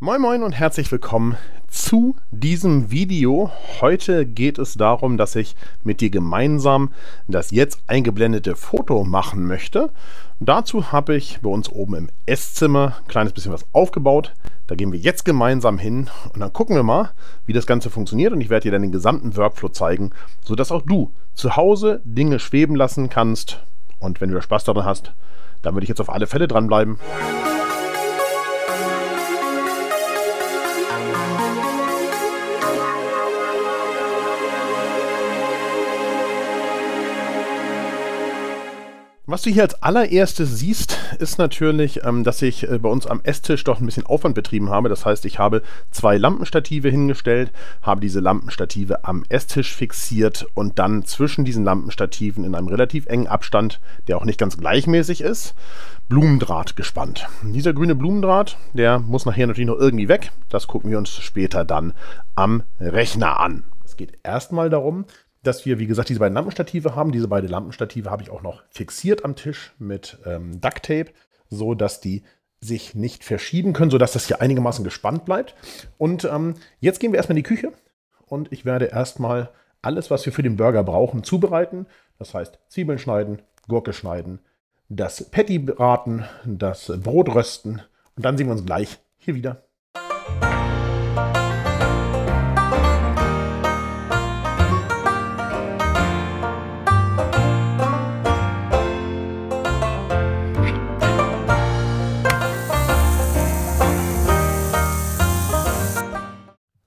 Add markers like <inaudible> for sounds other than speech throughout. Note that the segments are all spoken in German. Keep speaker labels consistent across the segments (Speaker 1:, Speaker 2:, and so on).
Speaker 1: Moin Moin und herzlich willkommen zu diesem Video. Heute geht es darum, dass ich mit dir gemeinsam das jetzt eingeblendete Foto machen möchte. Dazu habe ich bei uns oben im Esszimmer ein kleines bisschen was aufgebaut. Da gehen wir jetzt gemeinsam hin und dann gucken wir mal, wie das Ganze funktioniert. Und ich werde dir dann den gesamten Workflow zeigen, sodass auch du zu Hause Dinge schweben lassen kannst. Und wenn du da Spaß daran hast, dann würde ich jetzt auf alle Fälle dranbleiben. Musik Was du hier als allererstes siehst, ist natürlich, ähm, dass ich äh, bei uns am Esstisch doch ein bisschen Aufwand betrieben habe. Das heißt, ich habe zwei Lampenstative hingestellt, habe diese Lampenstative am Esstisch fixiert und dann zwischen diesen Lampenstativen in einem relativ engen Abstand, der auch nicht ganz gleichmäßig ist, Blumendraht gespannt. Dieser grüne Blumendraht, der muss nachher natürlich noch irgendwie weg. Das gucken wir uns später dann am Rechner an. Es geht erstmal darum, dass wir, wie gesagt, diese beiden Lampenstative haben. Diese beiden Lampenstative habe ich auch noch fixiert am Tisch mit ähm, Duct Tape, so dass die sich nicht verschieben können, sodass das hier einigermaßen gespannt bleibt. Und ähm, jetzt gehen wir erstmal in die Küche und ich werde erstmal alles, was wir für den Burger brauchen, zubereiten. Das heißt Zwiebeln schneiden, Gurke schneiden, das Patty braten, das Brot rösten und dann sehen wir uns gleich hier wieder.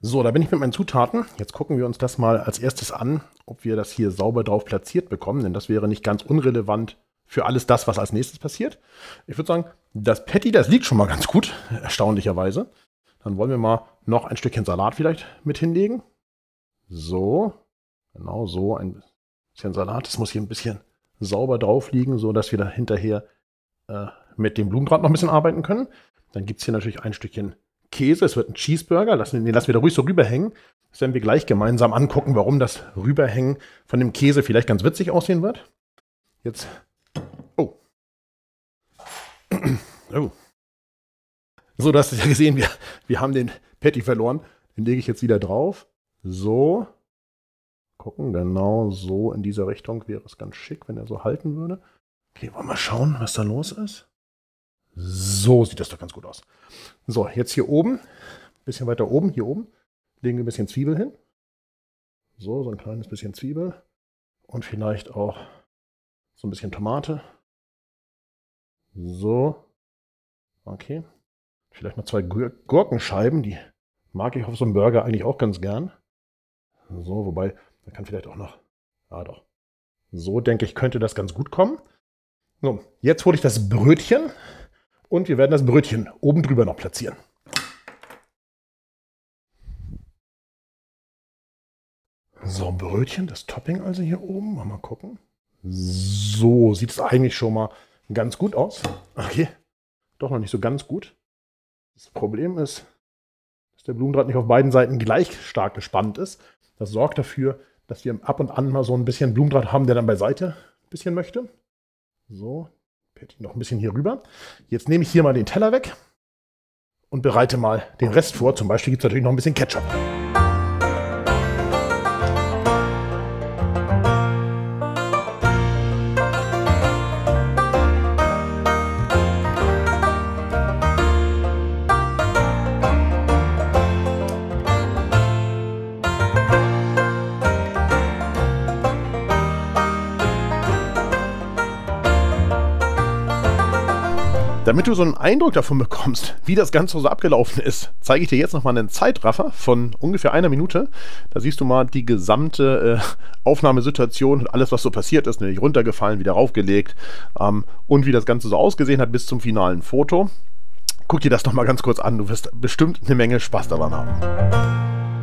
Speaker 1: So, da bin ich mit meinen Zutaten. Jetzt gucken wir uns das mal als erstes an, ob wir das hier sauber drauf platziert bekommen, denn das wäre nicht ganz unrelevant für alles das, was als nächstes passiert. Ich würde sagen, das Patty, das liegt schon mal ganz gut, erstaunlicherweise. Dann wollen wir mal noch ein Stückchen Salat vielleicht mit hinlegen. So, genau so, ein bisschen Salat. Das muss hier ein bisschen sauber drauf liegen, sodass wir da hinterher äh, mit dem Blumendraht noch ein bisschen arbeiten können. Dann gibt es hier natürlich ein Stückchen Käse, es wird ein Cheeseburger, lassen, den lassen wir da ruhig so rüberhängen. Das werden wir gleich gemeinsam angucken, warum das Rüberhängen von dem Käse vielleicht ganz witzig aussehen wird. Jetzt. Oh. <clears throat> oh. So, das ist ja gesehen, wir, wir haben den Patty verloren. Den lege ich jetzt wieder drauf. So. Gucken, genau so in dieser Richtung wäre es ganz schick, wenn er so halten würde. Okay, wollen wir mal schauen, was da los ist? So sieht das doch ganz gut aus. So, jetzt hier oben, ein bisschen weiter oben, hier oben, legen wir ein bisschen Zwiebel hin. So, so ein kleines bisschen Zwiebel. Und vielleicht auch so ein bisschen Tomate. So. Okay. Vielleicht noch zwei Gur Gurkenscheiben, die mag ich auf so einem Burger eigentlich auch ganz gern. So, wobei, da kann vielleicht auch noch. Ah doch. So denke ich, könnte das ganz gut kommen. So, jetzt hole ich das Brötchen. Und wir werden das Brötchen oben drüber noch platzieren. So, Brötchen, das Topping also hier oben. Mal gucken. So sieht es eigentlich schon mal ganz gut aus. Okay, doch noch nicht so ganz gut. Das Problem ist, dass der Blumendraht nicht auf beiden Seiten gleich stark gespannt ist. Das sorgt dafür, dass wir ab und an mal so ein bisschen Blumendraht haben, der dann beiseite ein bisschen möchte. So, Geht noch ein bisschen hier rüber. Jetzt nehme ich hier mal den Teller weg und bereite mal den Rest vor. Zum Beispiel gibt es natürlich noch ein bisschen Ketchup. Damit du so einen Eindruck davon bekommst, wie das Ganze so abgelaufen ist, zeige ich dir jetzt nochmal einen Zeitraffer von ungefähr einer Minute. Da siehst du mal die gesamte äh, Aufnahmesituation und alles, was so passiert ist, nämlich runtergefallen, wieder raufgelegt ähm, und wie das Ganze so ausgesehen hat bis zum finalen Foto. Guck dir das nochmal ganz kurz an, du wirst bestimmt eine Menge Spaß daran haben.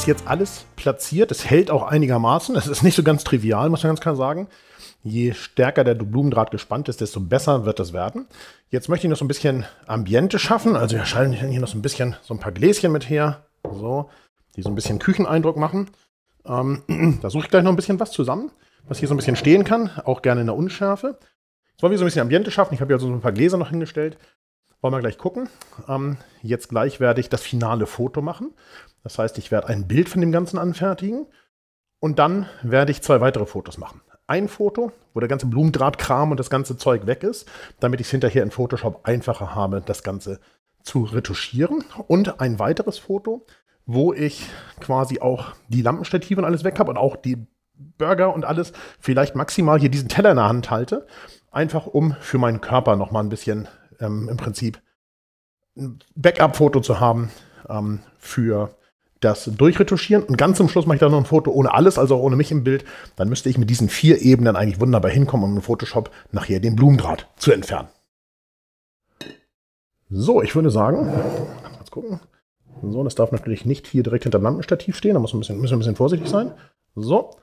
Speaker 1: ist jetzt alles platziert. Es hält auch einigermaßen. Es ist nicht so ganz trivial, muss man ganz klar sagen. Je stärker der Blumendraht gespannt ist, desto besser wird das werden. Jetzt möchte ich noch so ein bisschen Ambiente schaffen. Also wir schalten hier noch so ein bisschen so ein paar Gläschen mit her. So, die so ein bisschen Kücheneindruck machen. Ähm, <clears throat> da suche ich gleich noch ein bisschen was zusammen, was hier so ein bisschen stehen kann. Auch gerne in der Unschärfe. Jetzt wollen wir so ein bisschen Ambiente schaffen. Ich habe hier also ein paar Gläser noch hingestellt. Wollen wir gleich gucken. Ähm, jetzt gleich werde ich das finale Foto machen. Das heißt, ich werde ein Bild von dem Ganzen anfertigen und dann werde ich zwei weitere Fotos machen. Ein Foto, wo der ganze Blumendrahtkram und das ganze Zeug weg ist, damit ich es hinterher in Photoshop einfacher habe, das Ganze zu retuschieren. Und ein weiteres Foto, wo ich quasi auch die Lampenstative und alles weg habe und auch die Burger und alles, vielleicht maximal hier diesen Teller in der Hand halte, einfach um für meinen Körper nochmal ein bisschen ähm, im Prinzip ein Backup-Foto zu haben ähm, für das Durchretuschieren. Und ganz zum Schluss mache ich dann noch ein Foto ohne alles, also auch ohne mich im Bild. Dann müsste ich mit diesen vier Ebenen eigentlich wunderbar hinkommen, um in Photoshop nachher den Blumendraht zu entfernen. So, ich würde sagen, mal gucken. So, das darf natürlich nicht hier direkt hinter dem Lampenstativ stehen. Da muss man ein bisschen, müssen wir ein bisschen vorsichtig sein. So,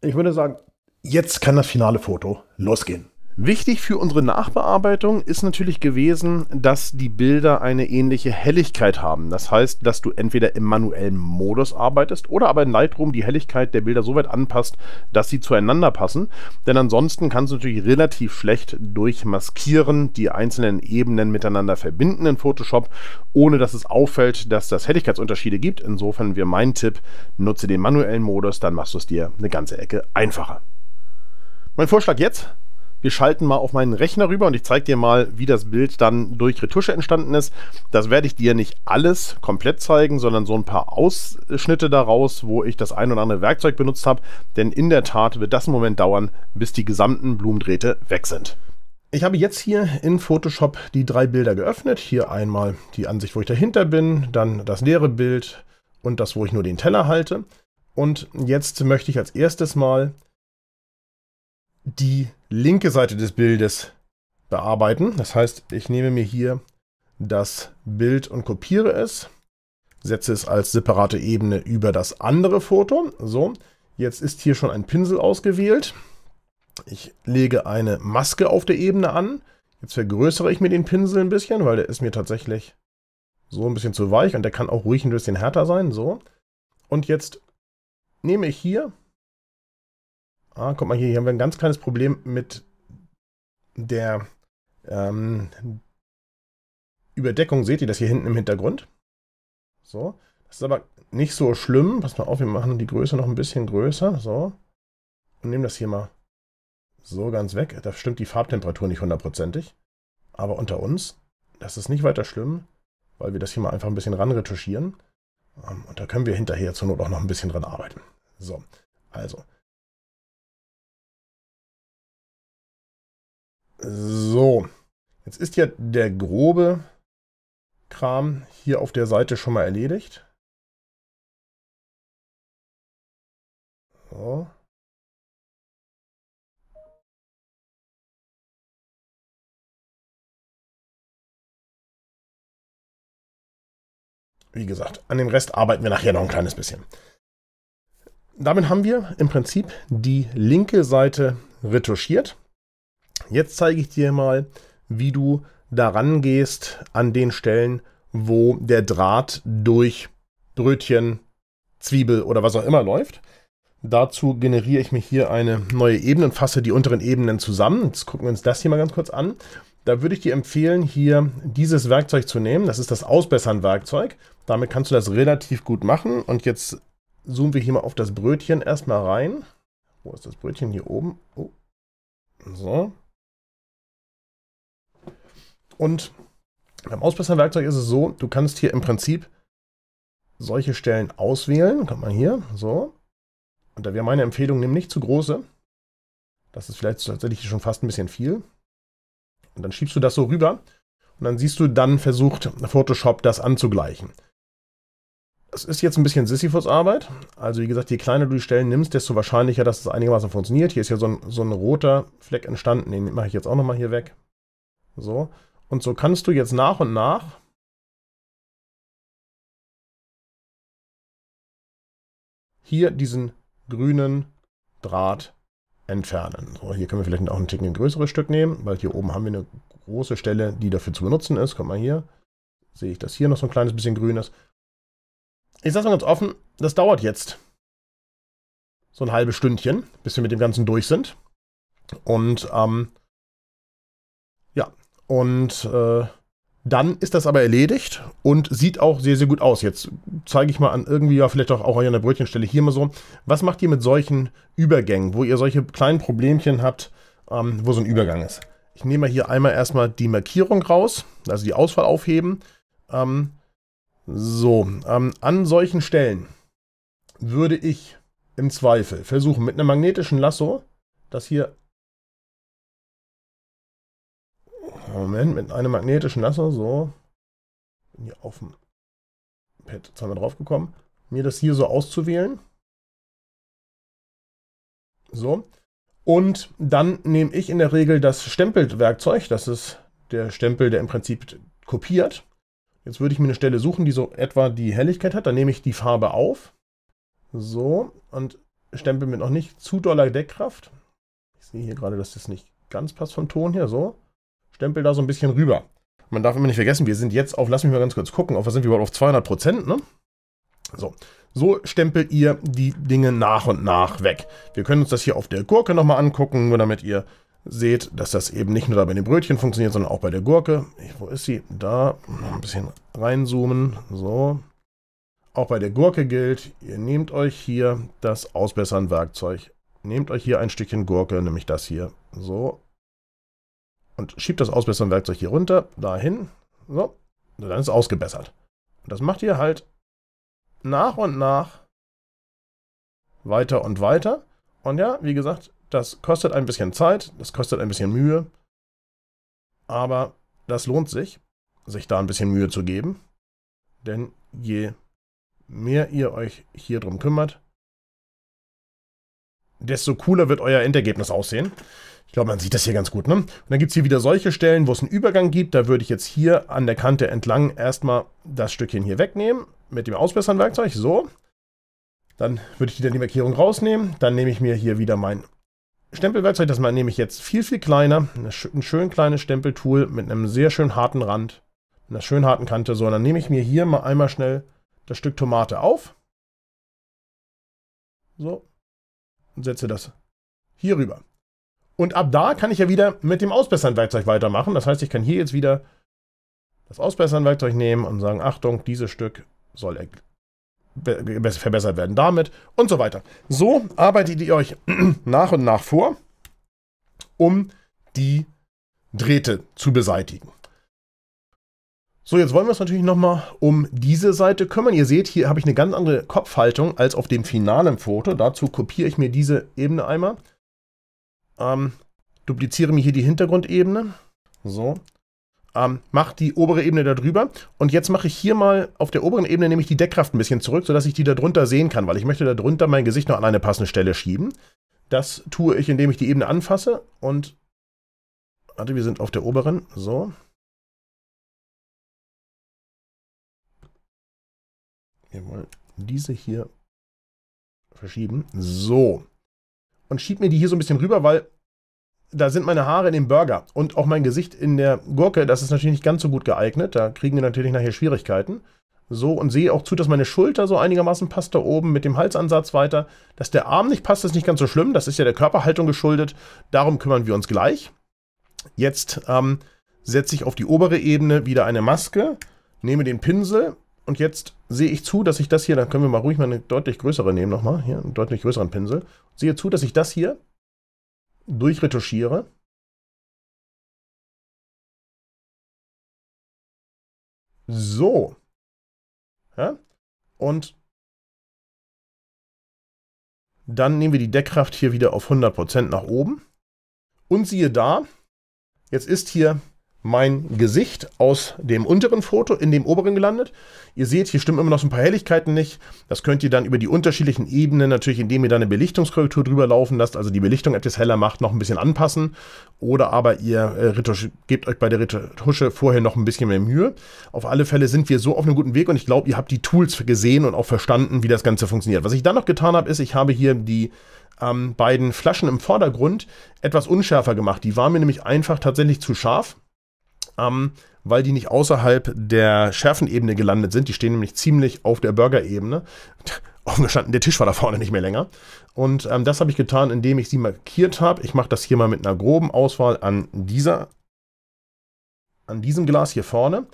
Speaker 1: ich würde sagen, jetzt kann das finale Foto losgehen. Wichtig für unsere Nachbearbeitung ist natürlich gewesen, dass die Bilder eine ähnliche Helligkeit haben. Das heißt, dass du entweder im manuellen Modus arbeitest oder aber in Lightroom die Helligkeit der Bilder so weit anpasst, dass sie zueinander passen. Denn ansonsten kannst du natürlich relativ schlecht durch Maskieren die einzelnen Ebenen miteinander verbinden in Photoshop, ohne dass es auffällt, dass das Helligkeitsunterschiede gibt. Insofern wäre mein Tipp, nutze den manuellen Modus, dann machst du es dir eine ganze Ecke einfacher. Mein Vorschlag jetzt, wir schalten mal auf meinen Rechner rüber und ich zeige dir mal, wie das Bild dann durch Retusche entstanden ist. Das werde ich dir nicht alles komplett zeigen, sondern so ein paar Ausschnitte daraus, wo ich das ein oder andere Werkzeug benutzt habe. Denn in der Tat wird das einen Moment dauern, bis die gesamten Blumendrähte weg sind. Ich habe jetzt hier in Photoshop die drei Bilder geöffnet. Hier einmal die Ansicht, wo ich dahinter bin, dann das leere Bild und das, wo ich nur den Teller halte. Und jetzt möchte ich als erstes mal die linke Seite des Bildes bearbeiten. Das heißt, ich nehme mir hier das Bild und kopiere es, setze es als separate Ebene über das andere Foto. So, jetzt ist hier schon ein Pinsel ausgewählt. Ich lege eine Maske auf der Ebene an. Jetzt vergrößere ich mir den Pinsel ein bisschen, weil der ist mir tatsächlich so ein bisschen zu weich und der kann auch ruhig ein bisschen härter sein. So. Und jetzt nehme ich hier Ah, guck mal hier, hier haben wir ein ganz kleines Problem mit der ähm, Überdeckung. Seht ihr das hier hinten im Hintergrund? So, das ist aber nicht so schlimm. Pass mal auf, wir machen die Größe noch ein bisschen größer. So, und nehmen das hier mal so ganz weg. Da stimmt die Farbtemperatur nicht hundertprozentig. Aber unter uns, das ist nicht weiter schlimm, weil wir das hier mal einfach ein bisschen ranretuschieren. Ähm, und da können wir hinterher zur Not auch noch ein bisschen dran arbeiten. So, also,
Speaker 2: So, jetzt ist ja der grobe Kram hier auf der Seite schon mal erledigt. So. Wie gesagt, an dem Rest
Speaker 1: arbeiten wir nachher noch ein kleines bisschen. Damit haben wir im Prinzip die linke Seite retuschiert. Jetzt zeige ich dir mal, wie du daran gehst an den Stellen, wo der Draht durch Brötchen, Zwiebel oder was auch immer läuft. Dazu generiere ich mir hier eine neue Ebene und fasse die unteren Ebenen zusammen. Jetzt gucken wir uns das hier mal ganz kurz an. Da würde ich dir empfehlen, hier dieses Werkzeug zu nehmen. Das ist das Ausbessern-Werkzeug. Damit kannst du das relativ gut machen. Und jetzt zoomen wir hier mal auf das Brötchen erstmal rein. Wo ist das Brötchen? Hier oben. Oh. So. Und beim Ausbesserwerkzeug ist es so, du kannst hier im Prinzip solche Stellen auswählen. Kommt mal hier, so. Und da wäre meine Empfehlung, nimm nicht zu große. Das ist vielleicht tatsächlich schon fast ein bisschen viel. Und dann schiebst du das so rüber und dann siehst du, dann versucht Photoshop das anzugleichen. Das ist jetzt ein bisschen Sisyphus-Arbeit. Also wie gesagt, je kleiner du die Stellen nimmst, desto wahrscheinlicher, dass es einigermaßen funktioniert. Hier ist ja so ein, so ein roter Fleck entstanden. Den mache ich jetzt auch nochmal hier weg. So. Und so kannst du jetzt nach und nach hier diesen grünen Draht entfernen. So, hier können wir vielleicht auch ein Ticken ein größeres Stück nehmen, weil hier oben haben wir eine große Stelle, die dafür zu benutzen ist. Guck mal hier, sehe ich, dass hier noch so ein kleines bisschen grün ist. Ich sage mal ganz offen, das dauert jetzt so ein halbes Stündchen, bis wir mit dem Ganzen durch sind. Und ähm, und äh, dann ist das aber erledigt und sieht auch sehr, sehr gut aus. Jetzt zeige ich mal an irgendwie, ja, vielleicht auch, auch an der Brötchenstelle hier mal so. Was macht ihr mit solchen Übergängen, wo ihr solche kleinen Problemchen habt, ähm, wo so ein Übergang ist? Ich nehme hier einmal erstmal die Markierung raus, also die Auswahl aufheben. Ähm, so, ähm, an solchen Stellen würde ich im Zweifel versuchen, mit einem magnetischen Lasso das hier
Speaker 2: Moment, mit einem magnetischen Lasso, so. Bin hier auf dem Pad jetzt drauf
Speaker 1: gekommen. Mir das hier so auszuwählen. So. Und dann nehme ich in der Regel das Stempelwerkzeug. Das ist der Stempel, der im Prinzip kopiert. Jetzt würde ich mir eine Stelle suchen, die so etwa die Helligkeit hat. Dann nehme ich die Farbe auf. So. Und stempel mit noch nicht zu doller Deckkraft. Ich sehe hier gerade, dass das nicht ganz passt vom Ton her. So. Stempel da so ein bisschen rüber. Man darf immer nicht vergessen, wir sind jetzt auf, lass mich mal ganz kurz gucken, auf was sind wir überhaupt auf 200 Prozent, ne? So, so stempelt ihr die Dinge nach und nach weg. Wir können uns das hier auf der Gurke nochmal angucken, nur damit ihr seht, dass das eben nicht nur da bei den Brötchen funktioniert, sondern auch bei der Gurke. Wo ist sie? Da. Noch ein bisschen reinzoomen. So. Auch bei der Gurke gilt, ihr nehmt euch hier das Ausbessern-Werkzeug. Nehmt euch hier ein Stückchen Gurke, nämlich das hier. So und schiebt das Ausbesserungswerkzeug hier runter, dahin. So, und dann ist es ausgebessert. Und das macht ihr halt nach und nach weiter und weiter. Und ja, wie gesagt, das kostet ein bisschen Zeit, das kostet ein bisschen Mühe. Aber das lohnt sich, sich da ein bisschen Mühe zu geben. Denn je mehr ihr euch hier drum kümmert, desto cooler wird euer Endergebnis aussehen. Ich glaube, man sieht das hier ganz gut. Ne? Und dann gibt es hier wieder solche Stellen, wo es einen Übergang gibt. Da würde ich jetzt hier an der Kante entlang erstmal das Stückchen hier wegnehmen mit dem Ausbessern-Werkzeug. So. Dann würde ich wieder die Markierung rausnehmen. Dann nehme ich mir hier wieder mein Stempelwerkzeug. Das mal nehme ich jetzt viel, viel kleiner. Ein schön kleines Stempeltool mit einem sehr schön harten Rand. Einer schön harten Kante. So, und dann nehme ich mir hier mal einmal schnell das Stück Tomate auf. So, und setze das hier rüber. Und ab da kann ich ja wieder mit dem Ausbessern-Werkzeug weitermachen. Das heißt, ich kann hier jetzt wieder das Ausbessern-Werkzeug nehmen und sagen, Achtung, dieses Stück soll verbessert werden damit und so weiter. So arbeitet ihr euch <clears throat> nach und nach vor, um die Drähte zu beseitigen. So, jetzt wollen wir uns natürlich nochmal um diese Seite kümmern. Ihr seht, hier habe ich eine ganz andere Kopfhaltung als auf dem finalen Foto. Dazu kopiere ich mir diese Ebene einmal. Ähm, dupliziere mir hier die Hintergrundebene. So. Ähm, mache die obere Ebene darüber. Und jetzt mache ich hier mal auf der oberen Ebene nämlich die Deckkraft ein bisschen zurück, sodass ich die darunter sehen kann, weil ich möchte darunter mein Gesicht noch an eine passende Stelle schieben. Das tue ich, indem ich die Ebene anfasse und... Warte, wir sind auf der oberen. So. Wir wollen diese hier verschieben. So. Und schieb mir die hier so ein bisschen rüber, weil da sind meine Haare in dem Burger und auch mein Gesicht in der Gurke. Das ist natürlich nicht ganz so gut geeignet. Da kriegen wir natürlich nachher Schwierigkeiten. So, und sehe auch zu, dass meine Schulter so einigermaßen passt da oben mit dem Halsansatz weiter. Dass der Arm nicht passt, ist nicht ganz so schlimm. Das ist ja der Körperhaltung geschuldet. Darum kümmern wir uns gleich. Jetzt ähm, setze ich auf die obere Ebene wieder eine Maske, nehme den Pinsel und jetzt sehe ich zu, dass ich das hier, dann können wir mal ruhig mal eine deutlich größere nehmen nochmal, hier einen deutlich größeren Pinsel. Sehe zu, dass ich das hier
Speaker 2: durchretuschiere. So. Ja? Und
Speaker 1: dann nehmen wir die Deckkraft hier wieder auf 100% nach oben. Und siehe da, jetzt ist hier mein Gesicht aus dem unteren Foto in dem oberen gelandet. Ihr seht, hier stimmen immer noch so ein paar Helligkeiten nicht. Das könnt ihr dann über die unterschiedlichen Ebenen natürlich, indem ihr da eine Belichtungskorrektur drüber laufen lasst, also die Belichtung etwas heller macht, noch ein bisschen anpassen. Oder aber ihr äh, gebt euch bei der Retusche vorher noch ein bisschen mehr Mühe. Auf alle Fälle sind wir so auf einem guten Weg und ich glaube, ihr habt die Tools gesehen und auch verstanden, wie das Ganze funktioniert. Was ich dann noch getan habe, ist, ich habe hier die ähm, beiden Flaschen im Vordergrund etwas unschärfer gemacht. Die waren mir nämlich einfach tatsächlich zu scharf ähm, weil die nicht außerhalb der Schärfenebene gelandet sind. Die stehen nämlich ziemlich auf der Burger-Ebene. Offen <laughs> gestanden, der Tisch war da vorne nicht mehr länger. Und ähm, das habe ich getan, indem ich sie markiert habe. Ich mache das hier mal mit einer groben Auswahl an dieser, an diesem Glas hier vorne.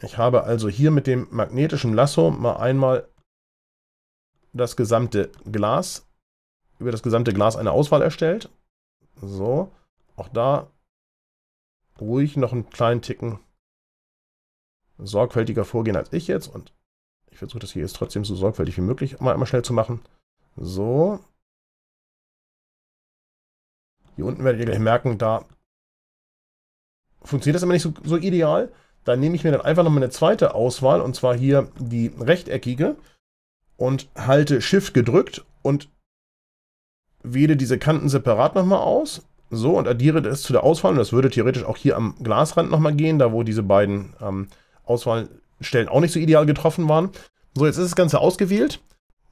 Speaker 1: Ich habe also hier mit dem magnetischen Lasso mal einmal das gesamte Glas, über das gesamte Glas eine Auswahl erstellt. So, auch da ruhig noch einen kleinen Ticken sorgfältiger vorgehen als ich jetzt. Und ich versuche das hier jetzt trotzdem so
Speaker 2: sorgfältig wie möglich mal einmal schnell zu machen. So.
Speaker 1: Hier unten werdet ihr gleich merken, da funktioniert das immer nicht so, so ideal. Da nehme ich mir dann einfach noch mal eine zweite Auswahl, und zwar hier die rechteckige und halte Shift gedrückt und wähle diese Kanten separat nochmal aus so, und addiere das zu der Auswahl. Und das würde theoretisch auch hier am Glasrand nochmal gehen, da wo diese beiden ähm, Auswahlstellen auch nicht so ideal getroffen waren. So, jetzt ist das Ganze ausgewählt.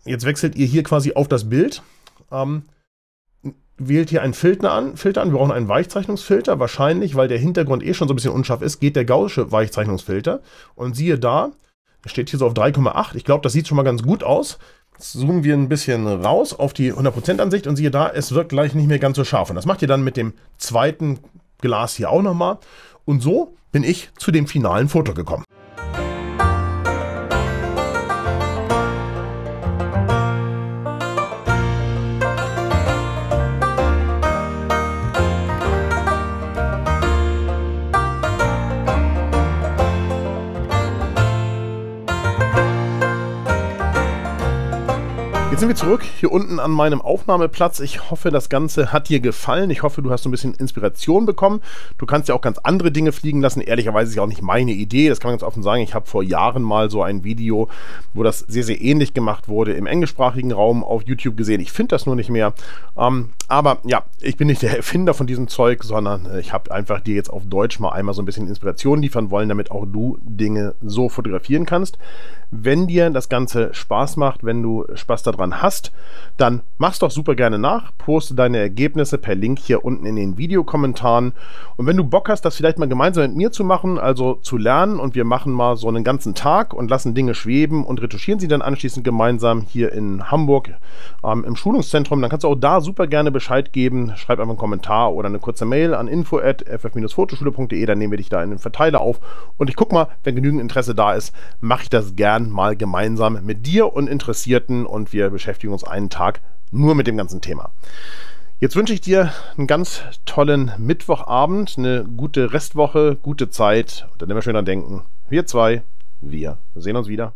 Speaker 1: Jetzt wechselt ihr hier quasi auf das Bild. Ähm, wählt hier einen Filter an. Filter an, wir brauchen einen Weichzeichnungsfilter. Wahrscheinlich, weil der Hintergrund eh schon so ein bisschen unscharf ist, geht der gausche Weichzeichnungsfilter. Und siehe da, steht hier so auf 3,8. Ich glaube, das sieht schon mal ganz gut aus zoomen wir ein bisschen raus auf die 100% Ansicht und siehe da, es wirkt gleich nicht mehr ganz so scharf. Und das macht ihr dann mit dem zweiten Glas hier auch nochmal. Und so bin ich zu dem finalen Foto gekommen. sind wir zurück hier unten an meinem Aufnahmeplatz. Ich hoffe, das Ganze hat dir gefallen. Ich hoffe, du hast so ein bisschen Inspiration bekommen. Du kannst ja auch ganz andere Dinge fliegen lassen. Ehrlicherweise ist ja auch nicht meine Idee. Das kann man ganz offen sagen. Ich habe vor Jahren mal so ein Video, wo das sehr, sehr ähnlich gemacht wurde, im englischsprachigen Raum auf YouTube gesehen. Ich finde das nur nicht mehr. Ähm, aber ja, ich bin nicht der Erfinder von diesem Zeug, sondern äh, ich habe einfach dir jetzt auf Deutsch mal einmal so ein bisschen Inspiration liefern wollen, damit auch du Dinge so fotografieren kannst. Wenn dir das Ganze Spaß macht, wenn du Spaß daran getan hast, dann mach's doch super gerne nach, poste deine Ergebnisse per Link hier unten in den Videokommentaren. Und wenn du Bock hast, das vielleicht mal gemeinsam mit mir zu machen, also zu lernen und wir machen mal so einen ganzen Tag und lassen Dinge schweben und retuschieren sie dann anschließend gemeinsam hier in Hamburg ähm, im Schulungszentrum, dann kannst du auch da super gerne Bescheid geben. Schreib einfach einen Kommentar oder eine kurze Mail an info@ff-fotoschule.de, dann nehmen wir dich da in den Verteiler auf und ich guck mal, wenn genügend Interesse da ist, mache ich das gern mal gemeinsam mit dir und Interessierten und wir beschäftigen beschäftigen uns einen Tag nur mit dem ganzen Thema. Jetzt wünsche ich dir einen ganz tollen Mittwochabend, eine gute Restwoche, gute Zeit und dann immer schön dran denken. Wir zwei, wir sehen uns wieder.